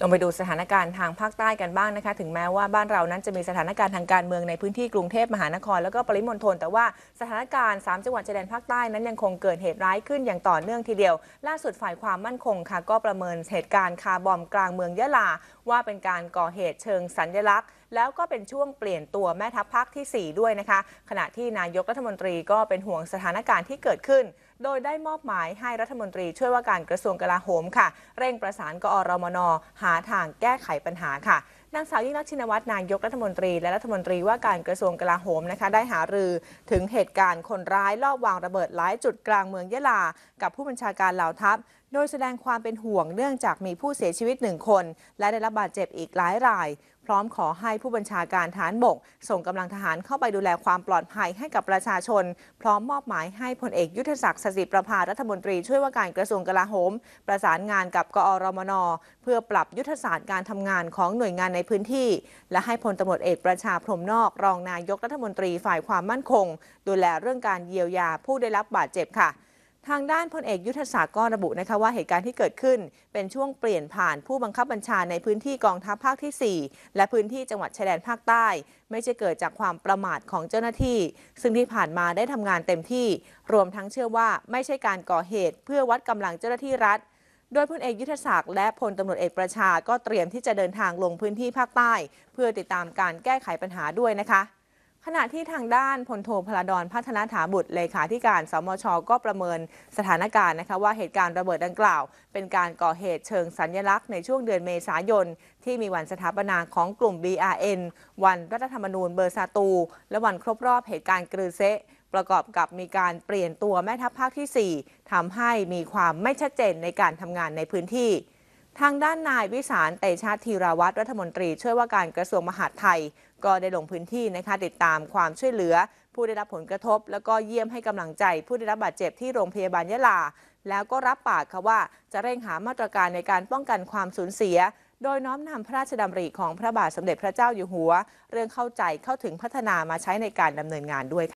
ลงไปดูสถานการณ์ทางภาคใต้กันบ้างนะคะ ถึงแม้ว่าบ้านเรานั้นจะมีสถานการณ์ทางการเมืองในพื้นที่กรุงเทพมหานคร แล้วก็ปริมณฑลแต่ว่าสถานการณ์ 3 จังหวัดชายแดนภาคใต้นั้นยังคงเกิดเหตุร้ายขึ้นอย่างต่อเนื่องทีเดียว ล่าสุดฝ่ายความมั่นคงค่ะ ก็ประเมินเหตุการณ์คาร์บอมกลางเมืองยะลาว่าเป็นการก่อเหตุเชิงสัญลักษณ์ แล้วก็เป็นช่วงเปลี่ยนตัวแม่ทัพภาคที่ 4 ด้วยนะคะ ขณะที่นายกรัฐมนตรีก็เป็นห่วงสถานการณ์ที่เกิดขึ้นโดยได้มอบหมายให้รัฐมนตรีช่วยว่าการกระทรวงกลาโหมค่ะ เร่งประสานกอรมนหาทางแก้ไขปัญหาค่ะนางสาวยิ่งรักชินวัตรนายกรัฐมนตรีและรัฐมนตรีว่าการกระทรวงกลาโหมนะคะได้หารือถึงเหตุการณ์คนร้ายลอบวางระเบิดหลายจุดกลางเมืองยะลากับผู้บัญชาการเหล่าทัพ โดยแสดงความเป็นห่วงเนื่องจากมีผู้เสียชีวิตหนึ่งคนและได้รับบาดเจ็บอีกหลายราย พร้อมขอให้ผู้บัญชาการฐานบก ส่งกำลังทหารเข้าไปดูแลความปลอดภัยให้กับประชาชน พร้อมมอบหมายให้พลเอกยุทธศักดิ์สิธิประภารัฐมนตรีช่วยว่าการกระทรวงกลาโหม ประสานงานกับกอรมน เพื่อปรับยุทธศาสตร์การทำงานของหน่วยงานในพื้นที่และให้พลตำรวจเอกประชาพรมนอกรองนายกรัฐมนตรีฝ่ายความมั่นคง ดูแลเรื่องการเยียวยาผู้ได้รับบาดเจ็บค่ะ ทางด้านพลเอกยุทธศาสดิ์ก็ระบุนะคะว่าเหตุการณ์ที่เกิดขึ้น เป็นช่วงเปลี่ยนผ่านผู้บังคับบัญชาในพื้นที่กองทัพภาคที่ 4 และพื้นที่จังหวัดชายแดนภาคใต้ ไม่ใช่เกิดจากความประมาทของเจ้าหน้าที่ ซึ่งที่ผ่านมาได้ทำงานเต็มที่ รวมทั้งเชื่อว่า ไม่ใช่การก่อเหตุ เพื่อวัดกำลังเจ้าหน้าที่รัฐโดยพลเอกยุทธศักดิ์และพลตำรวจเอกประชาก็เตรียมที่จะเดินทางลงพื้นที่ภาคใต้ เพื่อติดตามการแก้ไขปัญหาด้วยนะคะ ขณะที่ทางด้านพลโทพลาดอนพัฒนาถาบุตรเลขาธิการสมชก็ประเมินสถานการณ์นะคะ ว่าเหตุการณ์ระเบิดดังกล่าวเป็นการก่อเหตุเชิงสัญญลักษณ์ในช่วงเดือนเมษายนที่มีวันสถาปนาของกลุ่ม BRN วันรัฐธรรมนูญเบอร์ซาตู และวันครบรอบเหตุการณ์กรือเซประกอบกับมีการเปลี่ยนตัวแม่ทัพภาคที่ 4 ทำให้มีความไม่ชัดเจนในการทำงานในพื้นที่ ทางด้านนายวิสารเตชะธีราวัตรรัฐมนตรีช่วยว่าการกระทรวงมหาดไทย ก็ได้ลงพื้นที่นะคะติดตามความช่วยเหลือ ผู้ได้รับผลกระทบ แล้วก็เยี่ยมให้กำลังใจผู้ได้รับบาดเจ็บที่โรงพยาบาลยะลา แล้วก็รับปากค่ะว่าจะเร่งหามาตรการในการป้องกันความสูญเสีย โดยน้อมนำพระราชดำริของพระบาทสมเด็จพระเจ้าอยู่หัวเรื่องเข้าใจเข้าถึงพัฒนามาใช้ในการดำเนินงานด้วย